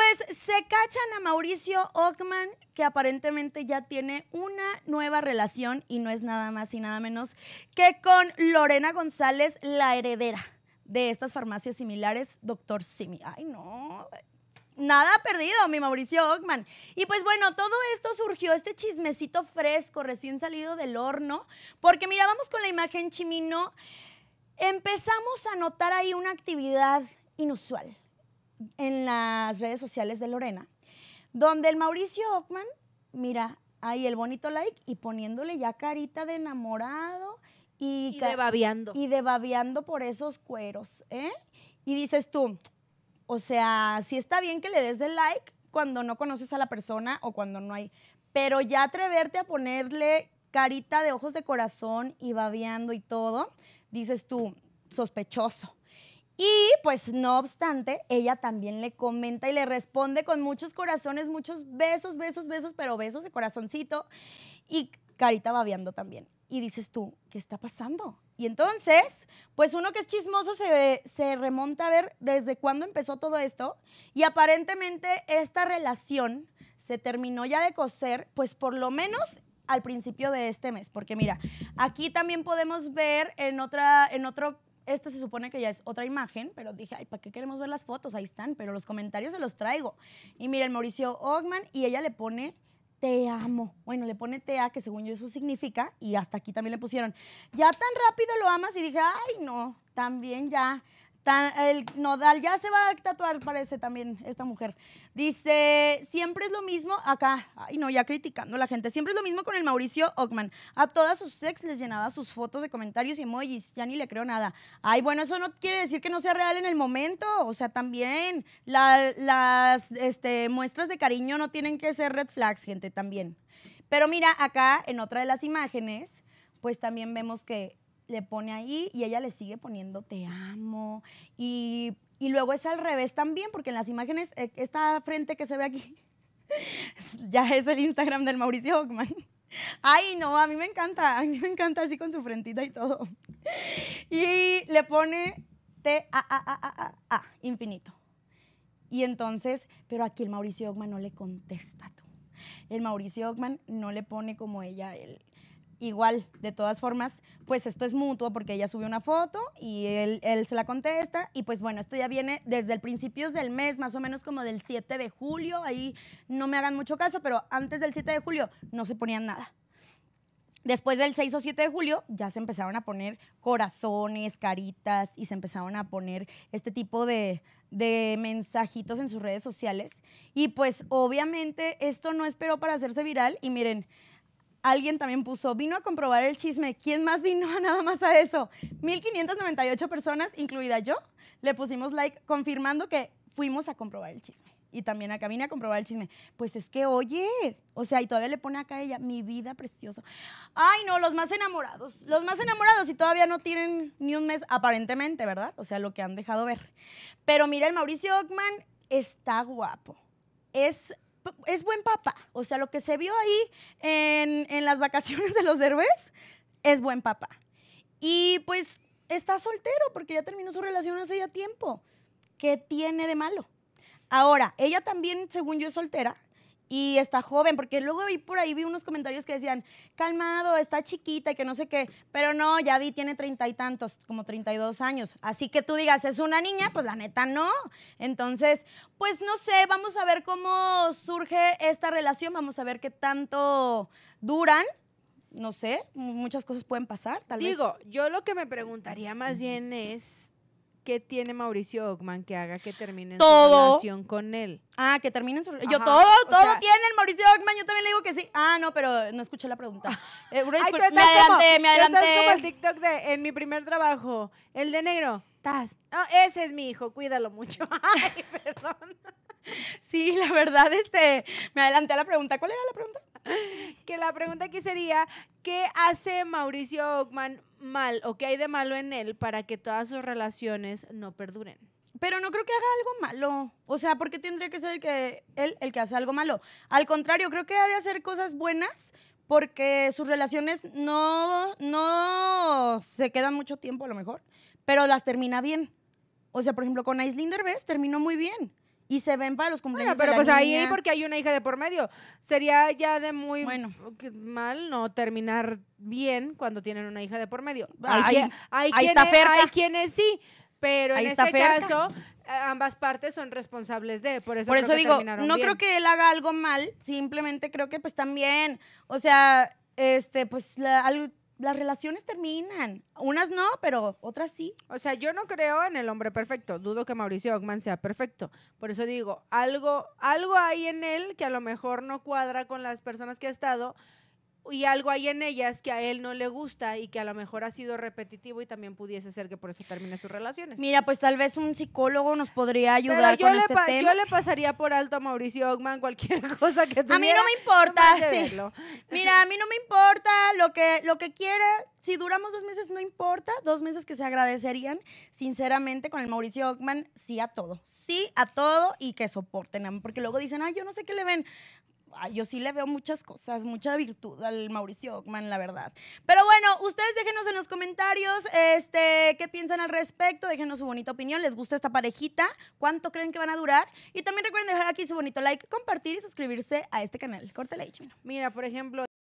Pues se cachan a Mauricio Ockman, que aparentemente ya tiene una nueva relación y no es nada más y nada menos que con Lorena González, la heredera de estas farmacias similares, Doctor Simi. Ay, no. Nada perdido, mi Mauricio Ockman. Y pues bueno, todo esto surgió, este chismecito fresco, recién salido del horno, porque mirábamos con la imagen chimino. Empezamos a notar ahí una actividad inusual en las redes sociales de Lorena, donde el Mauricio Ockman, mira, ahí el bonito like y poniéndole ya carita de enamorado y, y babiando Y por esos cueros, ¿eh? Y dices tú, o sea, sí está bien que le des el like cuando no conoces a la persona o cuando no hay, pero ya atreverte a ponerle carita de ojos de corazón y babeando y todo, dices tú, sospechoso. Y pues no obstante, ella también le comenta y le responde con muchos corazones, muchos besos, besos, besos, pero besos de corazoncito. Y Carita babeando también. Y dices tú, ¿qué está pasando? Y entonces, pues uno que es chismoso se, se remonta a ver desde cuándo empezó todo esto. Y aparentemente esta relación se terminó ya de coser, pues por lo menos al principio de este mes, porque mira, aquí también podemos ver en, otra, en otro esta se supone que ya es otra imagen, pero dije, ay, ¿para qué queremos ver las fotos? Ahí están, pero los comentarios se los traigo. Y mira, el Mauricio Ogman y ella le pone te amo. Bueno, le pone A, que según yo eso significa, y hasta aquí también le pusieron, ya tan rápido lo amas y dije, ay no, también ya el nodal, ya se va a tatuar, parece también esta mujer. Dice, siempre es lo mismo, acá, ay no, ya criticando a la gente, siempre es lo mismo con el Mauricio Ockman. A todas sus ex les llenaba sus fotos de comentarios y emojis, ya ni le creo nada. Ay, bueno, eso no quiere decir que no sea real en el momento, o sea, también las este, muestras de cariño no tienen que ser red flags, gente, también. Pero mira, acá en otra de las imágenes, pues también vemos que le pone ahí y ella le sigue poniendo te amo. Y, luego es al revés también, porque en las imágenes, e, esta frente que se ve aquí, ya es el Instagram del Mauricio Ogman. Ay, no, a mí me encanta, a mí me encanta así con su frentita y todo. Y le pone T, A, A, A, A, A, infinito. Y entonces, pero aquí el Mauricio Ogman no le contesta tú. El Mauricio Ogman no le pone como ella, el, igual, de todas formas, pues esto es mutuo porque ella subió una foto y él, se la contesta. Y pues bueno, esto ya viene desde el principio del mes, más o menos como del 7 de julio. Ahí no me hagan mucho caso, pero antes del 7 de julio no se ponían nada. Después del 6 o 7 de julio ya se empezaron a poner corazones, caritas y se empezaron a poner este tipo de, de mensajitos en sus redes sociales. Y pues obviamente esto no esperó para hacerse viral. Y miren, alguien también puso, vino a comprobar el chisme. ¿Quién más vino nada más a eso? 1598 personas, incluida yo, le pusimos like confirmando que fuimos a comprobar el chisme. Y también acá vine a comprobar el chisme. Pues es que, oye, o sea, y todavía le pone acá ella, mi vida preciosa. Ay, no, los más enamorados, los más enamorados y todavía no tienen ni un mes, aparentemente, ¿verdad? O sea, lo que han dejado ver. Pero mira, el Mauricio Ockman está guapo. Es es buen papá. O sea, lo que se vio ahí en, las vacaciones de los héroes es buen papá. Y pues está soltero porque ya terminó su relación hace ya tiempo. ¿Qué tiene de malo? Ahora, ella también, según yo, es soltera y está joven, porque luego vi por ahí, vi unos comentarios que decían, calmado, está chiquita y que no sé qué, pero no, ya vi, tiene treinta y tantos, como treinta y dos años. Así que tú digas, es una niña, pues la neta no. Entonces, pues no sé, vamos a ver cómo surge esta relación, vamos a ver qué tanto duran. No sé, muchas cosas pueden pasar, tal vez. Digo, yo lo que me preguntaría más bien es ¿qué tiene Mauricio Ockman que haga que termine todo. su relación con él? Ah, que termine su relación. Yo todo, todo tiene el Mauricio Ogman, yo también le digo que sí. Ah, no, pero no escuché la pregunta. Eh, me adelanté, me adelanté. el TikTok de en mi primer trabajo, el de negro. Taz. ese es mi hijo, cuídalo mucho. Ay, perdón. Sí, la verdad, este, me adelanté a la pregunta. ¿Cuál era la pregunta? que la pregunta aquí sería, ¿qué hace Mauricio Ockman mal o qué hay de malo en él para que todas sus relaciones no perduren? Pero no creo que haga algo malo. O sea, ¿por qué tendría que ser que, él el que hace algo malo? Al contrario, creo que ha de hacer cosas buenas porque sus relaciones no, no se quedan mucho tiempo a lo mejor, pero las termina bien. O sea, por ejemplo, con Aislinn Derbez terminó muy bien y se ven para los cumpleaños. Bueno, pero pues ahí, porque hay una hija de por medio. Sería ya de muy mal no terminar bien cuando tienen una hija de por medio. Hay, hay, quienes, sí, pero en este caso ambas partes son responsables de, por eso, por eso digo, no creo que él haga algo mal, simplemente creo que pues también, o sea, este, pues la, algo, las relaciones terminan. Unas no, pero otras sí. O sea, yo no creo en el hombre perfecto. Dudo que Mauricio Ogman sea perfecto. Por eso digo, algo, algo hay en él que a lo mejor no cuadra con las personas que ha estado, y algo hay en ellas que a él no le gusta y que a lo mejor ha sido repetitivo y también pudiese ser que por eso termine sus relaciones. Mira, pues tal vez un psicólogo nos podría ayudar yo con le este tema. Yo le pasaría por alto a Mauricio Ogman cualquier cosa que tuviera. A mí no me importa, Mira, a mí no me importa lo que, lo que quiere. Si duramos dos meses, no importa. Dos meses que se agradecerían, sinceramente, con el Mauricio Ogman, sí a todo. Sí a todo y que soporten, porque luego dicen, ah yo no sé qué le ven yo sí le veo muchas cosas, mucha virtud al Mauricio Ockman, la verdad. Pero bueno, ustedes déjenos en los comentarios este, qué piensan al respecto, déjenos su bonita opinión, les gusta esta parejita, cuánto creen que van a durar. Y también recuerden dejar aquí su bonito like, compartir y suscribirse a este canal. H, Mira, por ejemplo...